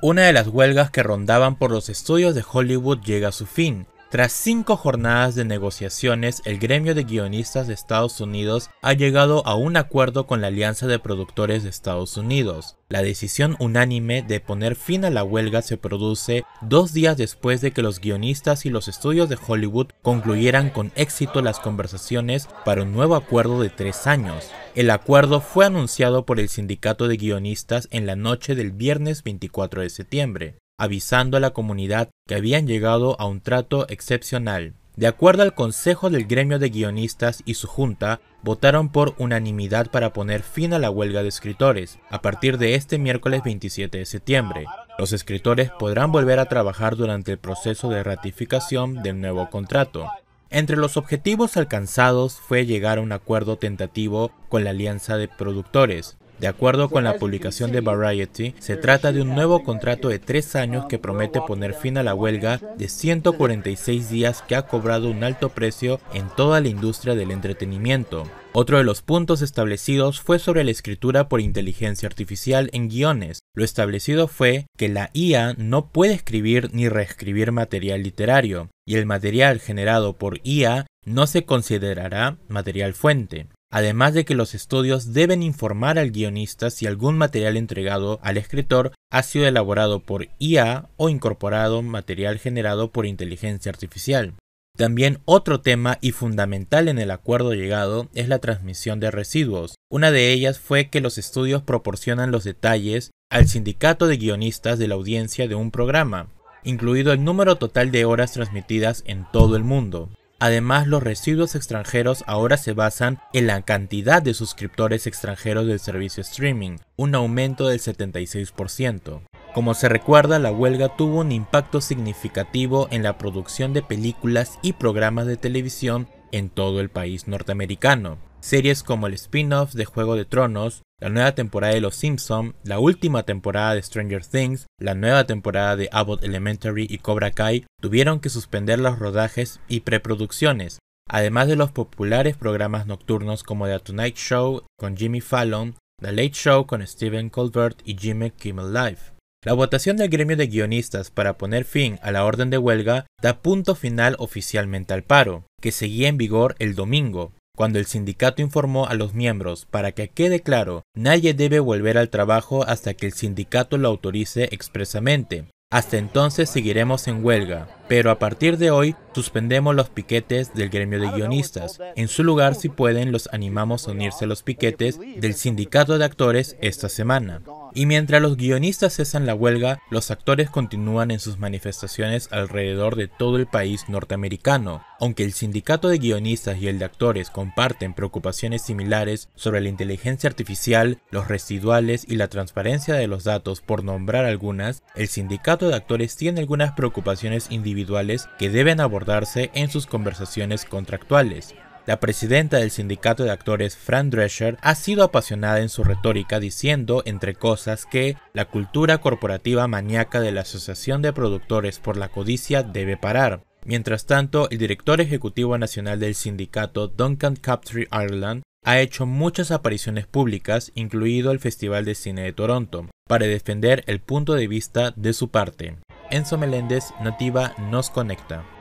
Una de las huelgas que rondaban por los estudios de Hollywood llega a su fin, tras cinco jornadas de negociaciones, el gremio de guionistas de Estados Unidos ha llegado a un acuerdo con la Alianza de Productores de Estados Unidos. La decisión unánime de poner fin a la huelga se produce dos días después de que los guionistas y los estudios de Hollywood concluyeran con éxito las conversaciones para un nuevo acuerdo de tres años. El acuerdo fue anunciado por el sindicato de guionistas en la noche del viernes 24 de septiembre avisando a la comunidad que habían llegado a un trato excepcional. De acuerdo al Consejo del Gremio de Guionistas y su junta, votaron por unanimidad para poner fin a la huelga de escritores a partir de este miércoles 27 de septiembre. Los escritores podrán volver a trabajar durante el proceso de ratificación del nuevo contrato. Entre los objetivos alcanzados fue llegar a un acuerdo tentativo con la Alianza de Productores, de acuerdo con la publicación de Variety, se trata de un nuevo contrato de tres años que promete poner fin a la huelga de 146 días que ha cobrado un alto precio en toda la industria del entretenimiento. Otro de los puntos establecidos fue sobre la escritura por inteligencia artificial en guiones. Lo establecido fue que la IA no puede escribir ni reescribir material literario, y el material generado por IA no se considerará material fuente además de que los estudios deben informar al guionista si algún material entregado al escritor ha sido elaborado por IA o incorporado material generado por inteligencia artificial. También otro tema y fundamental en el acuerdo llegado es la transmisión de residuos. Una de ellas fue que los estudios proporcionan los detalles al sindicato de guionistas de la audiencia de un programa, incluido el número total de horas transmitidas en todo el mundo. Además, los residuos extranjeros ahora se basan en la cantidad de suscriptores extranjeros del servicio streaming, un aumento del 76%. Como se recuerda, la huelga tuvo un impacto significativo en la producción de películas y programas de televisión en todo el país norteamericano. Series como el spin-off de Juego de Tronos, la nueva temporada de Los Simpson, la última temporada de Stranger Things, la nueva temporada de Abbott Elementary y Cobra Kai tuvieron que suspender los rodajes y preproducciones, además de los populares programas nocturnos como The Tonight Show con Jimmy Fallon, The Late Show con Stephen Colbert y Jimmy Kimmel Live. La votación del gremio de guionistas para poner fin a la orden de huelga da punto final oficialmente al paro, que seguía en vigor el domingo, cuando el sindicato informó a los miembros para que quede claro, nadie debe volver al trabajo hasta que el sindicato lo autorice expresamente. Hasta entonces seguiremos en huelga, pero a partir de hoy suspendemos los piquetes del gremio de guionistas. En su lugar, si pueden, los animamos a unirse a los piquetes del sindicato de actores esta semana. Y mientras los guionistas cesan la huelga, los actores continúan en sus manifestaciones alrededor de todo el país norteamericano. Aunque el sindicato de guionistas y el de actores comparten preocupaciones similares sobre la inteligencia artificial, los residuales y la transparencia de los datos, por nombrar algunas, el sindicato de actores tiene algunas preocupaciones individuales que deben abordarse en sus conversaciones contractuales. La presidenta del sindicato de actores, Fran Drescher, ha sido apasionada en su retórica diciendo, entre cosas, que la cultura corporativa maníaca de la Asociación de Productores por la Codicia debe parar. Mientras tanto, el director ejecutivo nacional del sindicato, Duncan Captree Ireland, ha hecho muchas apariciones públicas, incluido el Festival de Cine de Toronto, para defender el punto de vista de su parte. Enzo Meléndez, Nativa, nos conecta.